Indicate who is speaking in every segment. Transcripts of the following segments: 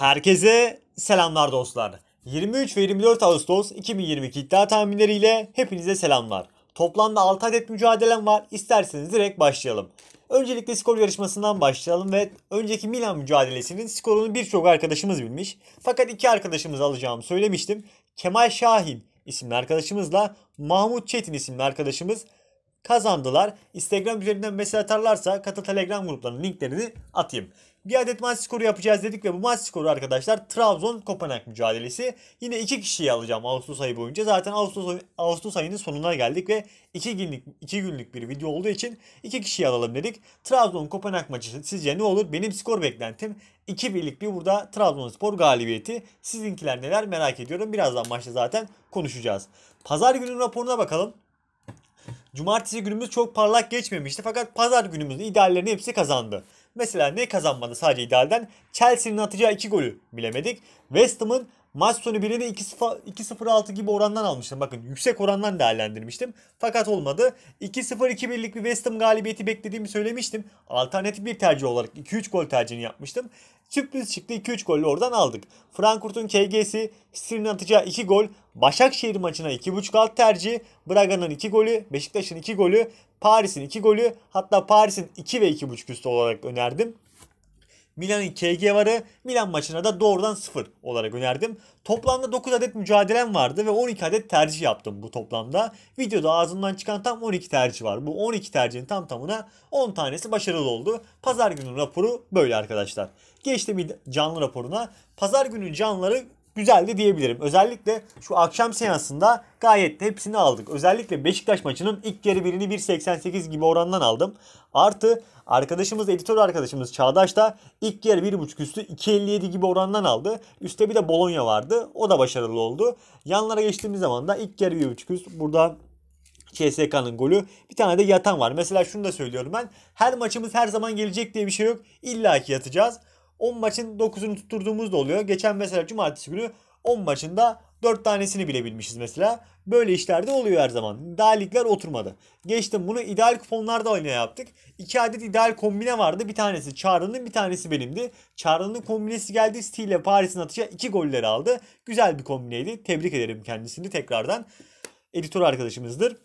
Speaker 1: Herkese selamlar dostlar. 23 ve 24 Ağustos 2022 iddia tahminleriyle hepinize selamlar. Toplamda 6 adet mücadelem var. İsterseniz direkt başlayalım. Öncelikle skor yarışmasından başlayalım ve önceki Milan mücadelesinin skorunu birçok arkadaşımız bilmiş. Fakat iki arkadaşımız alacağımı söylemiştim. Kemal Şahin isimli arkadaşımızla Mahmut Çetin isimli arkadaşımız kazandılar. Instagram üzerinden mesaj atarlarsa katıl Telegram gruplarının linklerini atayım. Bir adet maç skoru yapacağız dedik ve bu maç skoru arkadaşlar Trabzon Kopenhag mücadelesi. Yine iki kişiyi alacağım Ağustos ayı boyunca. Zaten Ağustos, Ağustos ayının sonuna geldik ve iki günlük, iki günlük bir video olduğu için iki kişiyi alalım dedik. Trabzon Kopenhag maçı sizce ne olur? Benim skor beklentim 2 birlik bir burada Trabzonspor galibiyeti. Sizinkiler neler merak ediyorum. Birazdan maçta zaten konuşacağız. Pazar günü raporuna bakalım. Cumartesi günümüz çok parlak geçmemişti fakat pazar günümüzde ideallerin hepsi kazandı. Mesela ne kazanmadı sadece idealden? Chelsea'nin atacağı iki golü bilemedik. West Ham'ın Maç sonu birini 2-0-6 gibi orandan almıştım. Bakın yüksek orandan değerlendirmiştim. Fakat olmadı. 2-0-2-1'lik bir West Ham galibiyeti beklediğimi söylemiştim. Alternatif bir tercih olarak 2-3 gol tercihini yapmıştım. Sürpriz çıktı 2-3 golü oradan aldık. Frankfurt'un KG'si, Stir'in atacağı 2 gol, Başakşehir maçına 2.5 alt tercihi, Braga'nın 2 golü, Beşiktaş'ın 2 golü, Paris'in 2 golü hatta Paris'in 2 ve 2.5 üstü olarak önerdim. Milan'ın KG varı Milan maçına da doğrudan 0 olarak önerdim. Toplamda 9 adet mücadelem vardı ve 12 adet tercih yaptım bu toplamda. Videoda ağzımdan çıkan tam 12 tercih var. Bu 12 tercihin tam tamına 10 tanesi başarılı oldu. Pazar günü raporu böyle arkadaşlar. Geçti bir canlı raporuna. Pazar günü canlıları güzeldi diyebilirim. Özellikle şu akşam seansında gayet hepsini aldık. Özellikle Beşiktaş maçının ilk yarı birini 1.88 gibi orandan aldım. Artı arkadaşımız editör arkadaşımız Çağdaş da ilk yarı 1.5 üstü 2.57 gibi orandan aldı. Üste bir de Bologna vardı. O da başarılı oldu. Yanlara geçtiğimiz zaman da ilk yarı 1.5 üst burada CSK'nın golü. Bir tane de yatan var. Mesela şunu da söylüyorum ben. Her maçımız her zaman gelecek diye bir şey yok. İlla ki yatacağız. 10 maçın 9'unu tutturduğumuz da oluyor. Geçen mesela cumartesi günü 10 maçında 4 tanesini bile bilmişiz mesela. Böyle işler de oluyor her zaman. Daha ligler oturmadı. Geçtim bunu ideal kuponlarda oynaya yaptık. 2 adet ideal kombine vardı. Bir tanesi Çağrı'nın bir tanesi benimdi. Çağrı'nın kombinesi geldi. City ile Paris'in atışa 2 golleri aldı. Güzel bir kombineydi. Tebrik ederim kendisini tekrardan. Editör arkadaşımızdır.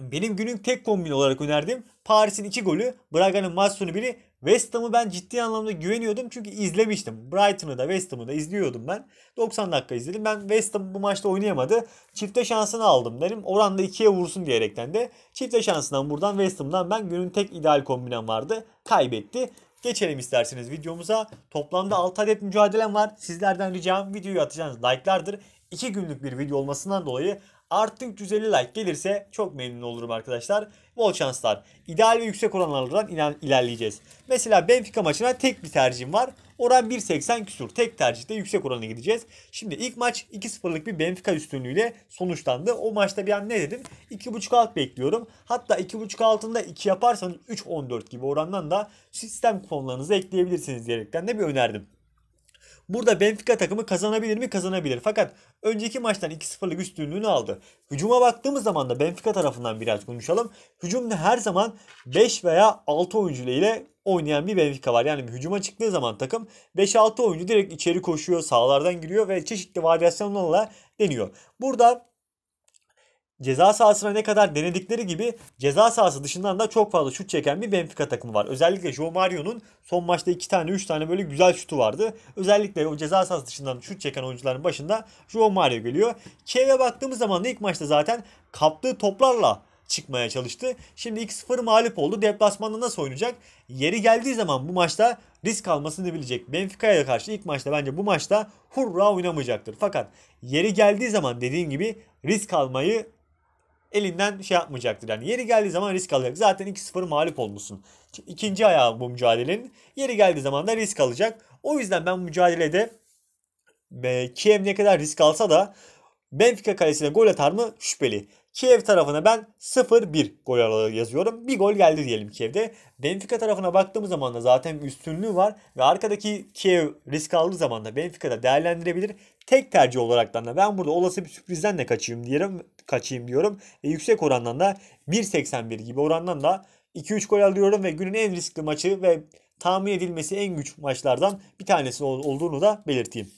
Speaker 1: Benim günün tek kombin olarak önerdiğim Paris'in 2 golü, Braga'nın maç biri West Ham'ı ben ciddi anlamda güveniyordum çünkü izlemiştim. Brighton'ı da West Ham'ı da izliyordum ben. 90 dakika izledim. Ben West Ham bu maçta oynayamadı. Çifte şansını aldım derim. Oran da 2'ye vursun diyerekten de çifte şansından buradan West Ham'dan ben günün tek ideal kombinem vardı. Kaybetti. Geçelim isterseniz videomuza. Toplamda 6 adet mücadelem var. Sizlerden ricam videoyu atacağınız like'lardır. 2 günlük bir video olmasından dolayı Artık 150 like gelirse çok memnun olurum arkadaşlar. Bol şanslar. İdeal ve yüksek oranlardan inan ilerleyeceğiz. Mesela Benfica maçına tek bir tercihim var. Oran 1.80 küsur. Tek tercihte yüksek orana gideceğiz. Şimdi ilk maç 2-0'lık bir Benfica üstünlüğüyle sonuçlandı. O maçta bir an ne dedim? 2.5 alt bekliyorum. Hatta 2.5 altında 2 yaparsanız 3.14 gibi orandan da sistem kuponlarınızı ekleyebilirsiniz diyerekten de bir önerdim. Burada Benfica takımı kazanabilir mi? Kazanabilir. Fakat önceki maçtan 2-0'lık üstünlüğünü aldı. Hücuma baktığımız zaman da Benfica tarafından biraz konuşalım. Hücumda her zaman 5 veya 6 oyuncu ile oynayan bir Benfica var. Yani hücuma çıktığı zaman takım 5-6 oyuncu direkt içeri koşuyor, sahalardan giriyor ve çeşitli varyasyonlarla deniyor. Burada ceza sahasına ne kadar denedikleri gibi ceza sahası dışından da çok fazla şut çeken bir Benfica takımı var. Özellikle Joe Mario'nun son maçta 2 tane 3 tane böyle güzel şutu vardı. Özellikle o ceza sahası dışından şut çeken oyuncuların başında Joe Mario geliyor. Kiev'e baktığımız zaman da ilk maçta zaten kaptığı toplarla çıkmaya çalıştı. Şimdi 2-0 mağlup oldu. Deplasmanda nasıl oynayacak? Yeri geldiği zaman bu maçta risk almasını bilecek. Benfica'ya karşı ilk maçta bence bu maçta hurra oynamayacaktır. Fakat yeri geldiği zaman dediğim gibi risk almayı elinden şey yapmayacaktır. Yani yeri geldiği zaman risk alacak. Zaten 2-0 mağlup olmuşsun. İkinci ayağı bu mücadelenin. Yeri geldiği zaman da risk alacak. O yüzden ben bu mücadelede e, Kiev ne kadar risk alsa da Benfica kalesine gol atar mı? Şüpheli. Kiev tarafına ben 0-1 gol aralığı yazıyorum. Bir gol geldi diyelim Kiev'de. Benfica tarafına baktığımız zaman da zaten üstünlüğü var. Ve arkadaki Kiev risk aldığı zaman da Benfica'da değerlendirebilir. Tek tercih olaraktan da ben burada olası bir sürprizden de kaçayım diyorum. Kaçayım diyorum. Ve yüksek orandan da 1.81 gibi orandan da 2-3 gol alıyorum ve günün en riskli maçı ve tahmin edilmesi en güç maçlardan bir tanesi olduğunu da belirteyim.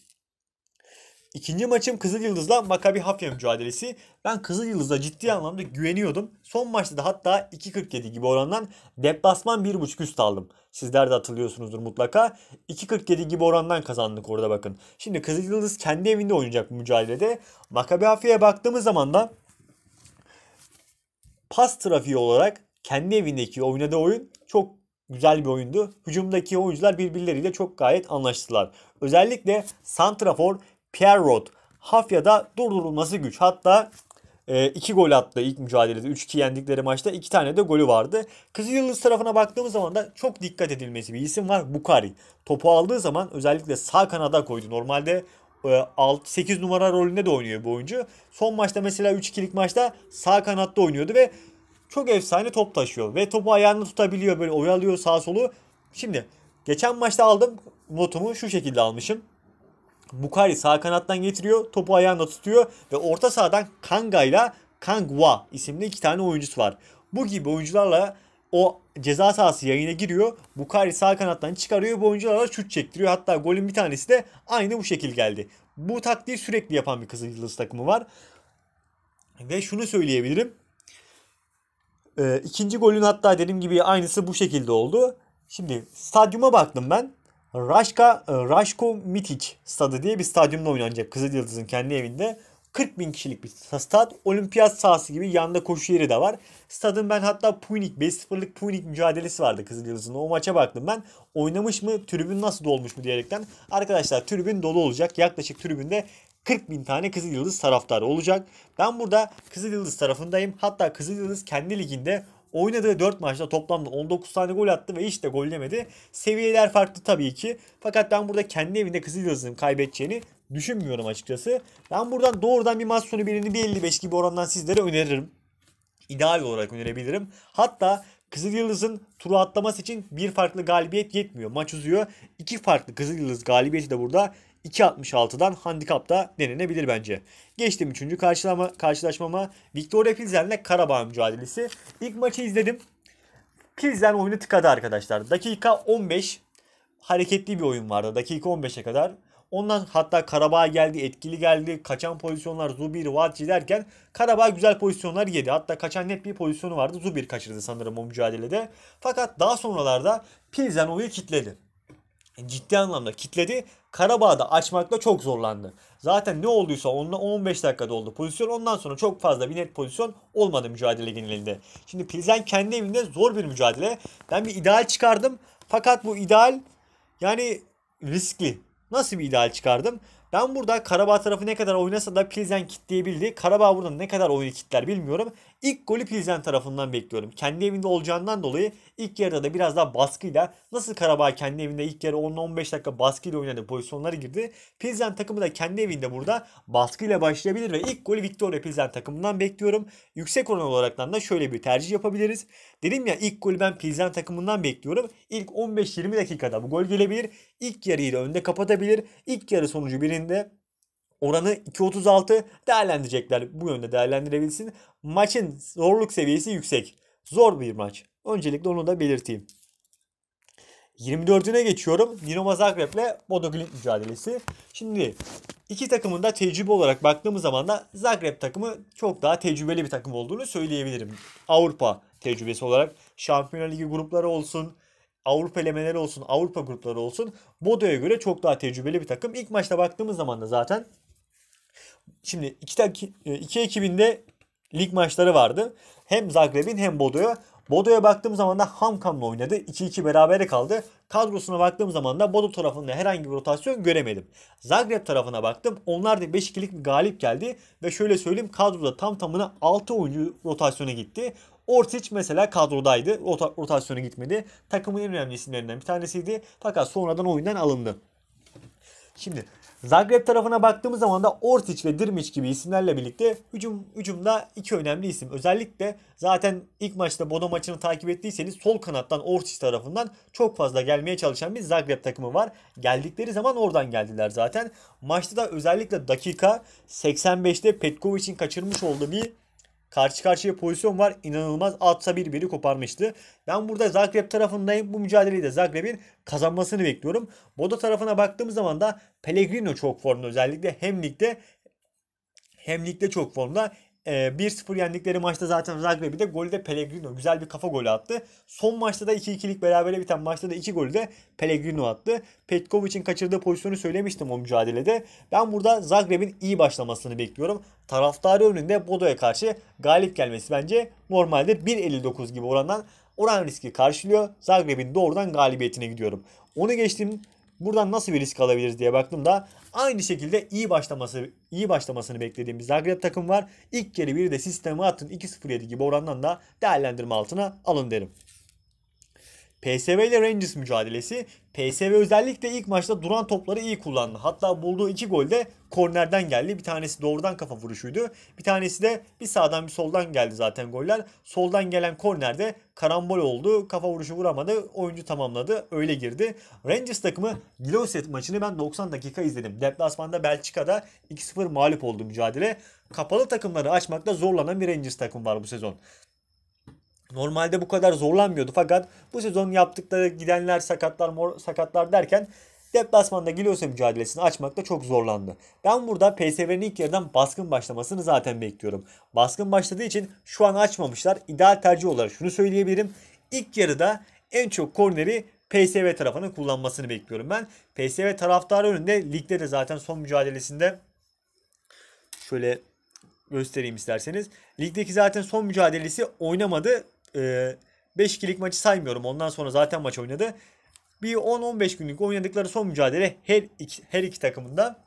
Speaker 1: İkinci maçım Kızıl Yıldız'la Makabi Hafya mücadelesi. Ben Kızıl Yıldız'a ciddi anlamda güveniyordum. Son maçta da hatta 2.47 gibi orandan deplasman 1.5 üst aldım. Sizler de hatırlıyorsunuzdur mutlaka. 2.47 gibi orandan kazandık orada bakın. Şimdi Kızıl Yıldız kendi evinde oynayacak bu mücadelede. Makabi Hafya'ya baktığımız zaman da pas trafiği olarak kendi evindeki oynadığı oyun çok güzel bir oyundu. Hücumdaki oyuncular birbirleriyle çok gayet anlaştılar. Özellikle Santrafor Pierrot Hafya'da durdurulması güç. Hatta 2 e, gol attı ilk mücadelede. 3-2 yendikleri maçta 2 tane de golü vardı. Kızılyıldız tarafına baktığımız zaman da çok dikkat edilmesi bir isim var. Bukari. Topu aldığı zaman özellikle sağ kanada koydu. Normalde 8 e, numara rolünde de oynuyor bu oyuncu. Son maçta mesela 3-2'lik maçta sağ kanatta oynuyordu ve çok efsane top taşıyor. Ve topu ayağını tutabiliyor böyle oyalıyor sağ solu. Şimdi geçen maçta aldım notumu şu şekilde almışım. Bukhari sağ kanattan getiriyor. Topu ayağında tutuyor ve orta sahadan Kanga ile Kangwa isimli iki tane oyuncusu var. Bu gibi oyuncularla o ceza sahası yayına giriyor. Bukhari sağ kanattan çıkarıyor. Bu oyuncularla şut çektiriyor. Hatta golün bir tanesi de aynı bu şekil geldi. Bu taktiği sürekli yapan bir Kızıl Yıldız takımı var. Ve şunu söyleyebilirim. E, ikinci golün hatta dediğim gibi aynısı bu şekilde oldu. Şimdi stadyuma baktım ben. Raşka, e, Raşko Mitic stadı diye bir stadyumda oynanacak Kızılyıldız'ın kendi evinde. 40 bin kişilik bir stad. Olimpiyat sahası gibi yanında koşu yeri de var. Stadın ben hatta Puynik, 5-0'lık Puynik mücadelesi vardı Kızılyıldız'ın. O maça baktım ben. Oynamış mı, tribün nasıl dolmuş mu diyerekten. Arkadaşlar tribün dolu olacak. Yaklaşık tribünde 40 bin tane Kızıl Yıldız taraftarı olacak. Ben burada Kızıl tarafındayım. Hatta Kızıl kendi liginde Oynadığı 4 maçta toplamda 19 tane gol attı ve hiç de gol yemedi. Seviyeler farklı tabii ki. Fakat ben burada kendi evinde Kızılyıldız'ın kaybedeceğini düşünmüyorum açıkçası. Ben buradan doğrudan bir maç sonu birini 1.55 gibi orandan sizlere öneririm. İdeal olarak önerebilirim. Hatta Kızıl Yıldız'ın turu atlaması için bir farklı galibiyet yetmiyor. Maç uzuyor. İki farklı Kızıl Yıldız galibiyeti de burada 2.66'dan handikap da denenebilir bence. Geçtim 3. Karşılama, karşılaşmama. Victoria ile Karabağ mücadelesi. İlk maçı izledim. Pilsen oyunu tıkadı arkadaşlar. Dakika 15 hareketli bir oyun vardı. Dakika 15'e kadar. Ondan hatta Karabağ geldi, etkili geldi. Kaçan pozisyonlar Zubir, Vatci derken Karabağ güzel pozisyonlar yedi. Hatta kaçan net bir pozisyonu vardı. Zubir kaçırdı sanırım o mücadelede. Fakat daha sonralarda Pilsen oyu kitledi ciddi anlamda kitledi. Karabağ'da açmakla çok zorlandı. Zaten ne olduysa onunla 15 dakikada oldu pozisyon. Ondan sonra çok fazla bir net pozisyon olmadı mücadele genelinde. Şimdi Pilsen kendi evinde zor bir mücadele. Ben bir ideal çıkardım. Fakat bu ideal yani riskli. Nasıl bir ideal çıkardım? Ben burada Karabağ tarafı ne kadar oynasa da Pilsen kitleyebildi. Karabağ burada ne kadar oyunu kitler bilmiyorum. İlk golü Pilsen tarafından bekliyorum. Kendi evinde olacağından dolayı ilk yarıda da biraz daha baskıyla nasıl Karabağ kendi evinde ilk yarı 10-15 dakika baskıyla oynadı pozisyonları girdi. Pilsen takımı da kendi evinde burada baskıyla başlayabilir ve ilk golü Victoria Pilsen takımından bekliyorum. Yüksek oran olarak da şöyle bir tercih yapabiliriz. Dedim ya ilk golü ben Pilsen takımından bekliyorum. İlk 15-20 dakikada bu gol gelebilir. İlk yarıyı da önde kapatabilir. İlk yarı sonucu birinin içerisinde oranı 2.36 değerlendirecekler. Bu yönde değerlendirebilsin. Maçın zorluk seviyesi yüksek. Zor bir maç. Öncelikle onu da belirteyim. 24'üne geçiyorum. Dinamo Zagreb ile Bodo mücadelesi. Şimdi iki takımın da tecrübe olarak baktığımız zaman da Zagreb takımı çok daha tecrübeli bir takım olduğunu söyleyebilirim. Avrupa tecrübesi olarak Şampiyonlar Ligi grupları olsun, Avrupa elemeleri olsun, Avrupa grupları olsun Bodo'ya göre çok daha tecrübeli bir takım. İlk maçta baktığımız zaman da zaten şimdi iki, e, iki ekibinde lig maçları vardı. Hem Zagreb'in hem Bodo'ya. Bodo'ya baktığım zaman da Hamkam'la oynadı. 2-2 berabere kaldı. Kadrosuna baktığım zaman da Bodo tarafında herhangi bir rotasyon göremedim. Zagreb tarafına baktım. Onlar da 5-2'lik bir galip geldi. Ve şöyle söyleyeyim kadroda tam tamına 6 oyuncu rotasyona gitti. Ortiç mesela kadrodaydı. Rota, rotasyona gitmedi. Takımın en önemli isimlerinden bir tanesiydi. Fakat sonradan oyundan alındı. Şimdi Zagreb tarafına baktığımız zaman da Ortiç ve Dirmiç gibi isimlerle birlikte hücum hücumda iki önemli isim. Özellikle zaten ilk maçta Bodo maçını takip ettiyseniz sol kanattan Ortiç tarafından çok fazla gelmeye çalışan bir Zagreb takımı var. Geldikleri zaman oradan geldiler zaten. Maçta da özellikle dakika 85'te Petkovic'in kaçırmış olduğu bir Karşı karşıya pozisyon var. İnanılmaz atsa bir biri koparmıştı. Ben burada Zagreb tarafındayım. Bu mücadeleyi de Zagreb'in kazanmasını bekliyorum. Bodo tarafına baktığımız zaman da Pellegrino çok formda özellikle hem ligde hem ligde çok formda e, ee, 1-0 yendikleri maçta zaten Zagreb'i de golü de Pellegrino. Güzel bir kafa golü attı. Son maçta da 2-2'lik berabere biten maçta da 2 golü de Pellegrino attı. Petkovic'in kaçırdığı pozisyonu söylemiştim o mücadelede. Ben burada Zagreb'in iyi başlamasını bekliyorum. Taraftarı önünde Bodo'ya karşı galip gelmesi bence normalde 1.59 gibi orandan oran riski karşılıyor. Zagreb'in doğrudan galibiyetine gidiyorum. Onu geçtim buradan nasıl bir risk alabiliriz diye baktım da aynı şekilde iyi başlaması iyi başlamasını beklediğimiz Zagreb takım var. İlk kere biri de sistemi atın 2-0-7 gibi orandan da değerlendirme altına alın derim. PSV ile Rangers mücadelesi. PSV özellikle ilk maçta duran topları iyi kullandı. Hatta bulduğu iki gol de kornerden geldi. Bir tanesi doğrudan kafa vuruşuydu. Bir tanesi de bir sağdan bir soldan geldi zaten goller. Soldan gelen kornerde karambol oldu. Kafa vuruşu vuramadı. Oyuncu tamamladı. Öyle girdi. Rangers takımı Gloset maçını ben 90 dakika izledim. Deplasmanda Belçika'da 2-0 mağlup oldu mücadele. Kapalı takımları açmakta zorlanan bir Rangers takım var bu sezon. Normalde bu kadar zorlanmıyordu fakat bu sezon yaptıkları gidenler sakatlar mor, sakatlar derken deplasmanda Gilios'a mücadelesini açmakta çok zorlandı. Ben burada PSV'nin ilk yarıdan baskın başlamasını zaten bekliyorum. Baskın başladığı için şu an açmamışlar. İdeal tercih olarak şunu söyleyebilirim. İlk yarıda en çok korneri PSV tarafının kullanmasını bekliyorum ben. PSV taraftarı önünde ligde de zaten son mücadelesinde şöyle göstereyim isterseniz. Ligdeki zaten son mücadelesi oynamadı. 5-2'lik ee, maçı saymıyorum. Ondan sonra zaten maç oynadı. Bir 10-15 günlük oynadıkları son mücadele her iki, her iki takımında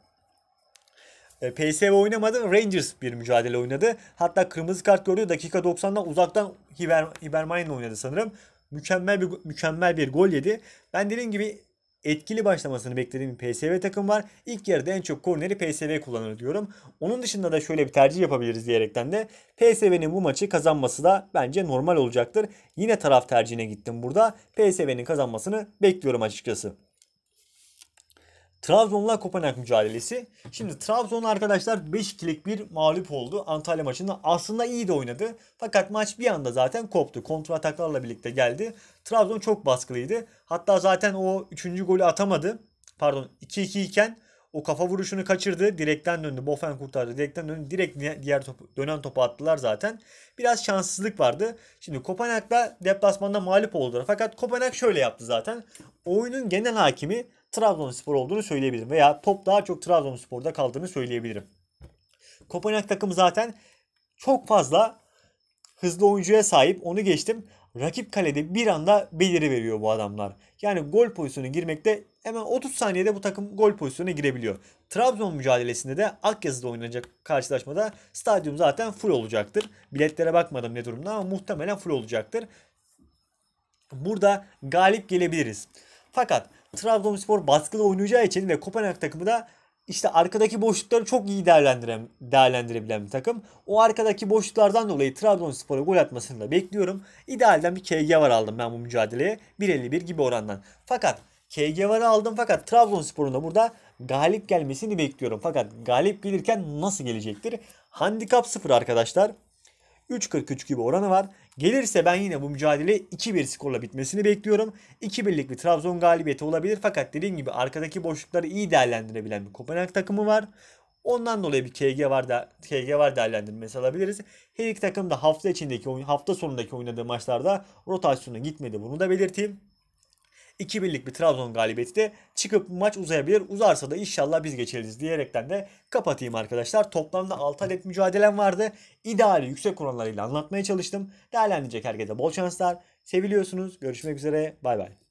Speaker 1: e, ee, PSV oynamadı. Rangers bir mücadele oynadı. Hatta kırmızı kart gördü. Dakika 90'dan uzaktan Hiber, Hibermain oynadı sanırım. Mükemmel bir mükemmel bir gol yedi. Ben dediğim gibi etkili başlamasını beklediğim bir PSV takım var. İlk yarıda en çok korneri PSV kullanır diyorum. Onun dışında da şöyle bir tercih yapabiliriz diyerekten de PSV'nin bu maçı kazanması da bence normal olacaktır. Yine taraf tercihine gittim burada. PSV'nin kazanmasını bekliyorum açıkçası. Trabzon'la Kopenhag mücadelesi. Şimdi Trabzon arkadaşlar 5-2'lik bir mağlup oldu Antalya maçında. Aslında iyi de oynadı. Fakat maç bir anda zaten koptu. Kontra ataklarla birlikte geldi. Trabzon çok baskılıydı. Hatta zaten o 3. golü atamadı. Pardon 2-2 iken o kafa vuruşunu kaçırdı. Direkten döndü. Bofen kurtardı. Direkten döndü. Direkt diğer topu, dönen topu attılar zaten. Biraz şanssızlık vardı. Şimdi Kopenhag'da deplasmanda mağlup oldular. Fakat Kopenhag şöyle yaptı zaten. Oyunun genel hakimi Trabzonspor olduğunu söyleyebilirim. Veya top daha çok Trabzonspor'da kaldığını söyleyebilirim. Kopenhag takımı zaten çok fazla hızlı oyuncuya sahip. Onu geçtim. Rakip kalede bir anda beliri veriyor bu adamlar. Yani gol pozisyonu girmekte hemen 30 saniyede bu takım gol pozisyonuna girebiliyor. Trabzon mücadelesinde de Akyazı'da oynanacak karşılaşmada stadyum zaten full olacaktır. Biletlere bakmadım ne durumda ama muhtemelen full olacaktır. Burada galip gelebiliriz. Fakat Trabzonspor baskılı oynayacağı için ve Kopenhag takımı da işte arkadaki boşlukları çok iyi değerlendiren, değerlendirebilen bir takım. O arkadaki boşluklardan dolayı Trabzonspor'a gol atmasını da bekliyorum. İdealden bir KG var aldım ben bu mücadeleye. 1.51 gibi orandan. Fakat KG var aldım fakat Trabzonspor'un da burada galip gelmesini bekliyorum. Fakat galip gelirken nasıl gelecektir? Handikap 0 arkadaşlar. 3.43 gibi oranı var. Gelirse ben yine bu mücadele 2-1 skorla bitmesini bekliyorum. 2-1'lik bir Trabzon galibiyeti olabilir fakat dediğim gibi arkadaki boşlukları iyi değerlendirebilen bir Kopenhag takımı var. Ondan dolayı bir KG var da KG var değerlendirmesi alabiliriz. Her iki takım da hafta içindeki hafta sonundaki oynadığı maçlarda rotasyona gitmedi. Bunu da belirteyim. 2 birlik bir Trabzon galibiyeti de çıkıp maç uzayabilir. Uzarsa da inşallah biz geçeriz diyerekten de kapatayım arkadaşlar. Toplamda 6 adet mücadelem vardı. İdeali yüksek oranlarıyla anlatmaya çalıştım. Değerlendirecek herkese bol şanslar. Seviliyorsunuz. Görüşmek üzere. Bay bay.